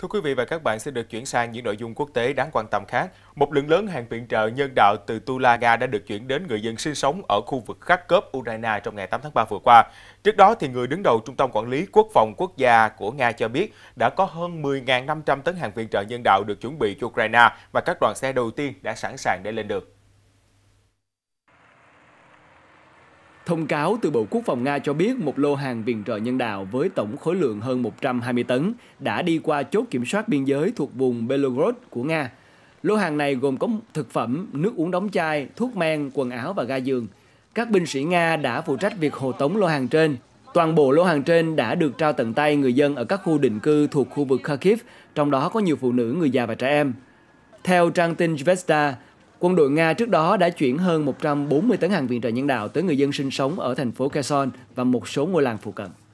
Thưa quý vị và các bạn sẽ được chuyển sang những nội dung quốc tế đáng quan tâm khác. Một lượng lớn hàng viện trợ nhân đạo từ Tulaga đã được chuyển đến người dân sinh sống ở khu vực Kharkov, Ukraine trong ngày 8 tháng 3 vừa qua. Trước đó, thì người đứng đầu Trung tâm Quản lý Quốc phòng Quốc gia của Nga cho biết đã có hơn 10.500 tấn hàng viện trợ nhân đạo được chuẩn bị cho Ukraine và các đoàn xe đầu tiên đã sẵn sàng để lên đường. Thông cáo từ Bộ Quốc phòng Nga cho biết một lô hàng viện trợ nhân đạo với tổng khối lượng hơn 120 tấn đã đi qua chốt kiểm soát biên giới thuộc vùng Belgorod của Nga. Lô hàng này gồm có thực phẩm, nước uống đóng chai, thuốc men, quần áo và ga giường. Các binh sĩ Nga đã phụ trách việc hộ tống lô hàng trên. Toàn bộ lô hàng trên đã được trao tận tay người dân ở các khu định cư thuộc khu vực Kharkiv, trong đó có nhiều phụ nữ, người già và trẻ em. Theo trang tin Zvezda, Quân đội Nga trước đó đã chuyển hơn 140 tấn hàng viện trợ nhân đạo tới người dân sinh sống ở thành phố Kherson và một số ngôi làng phụ cận.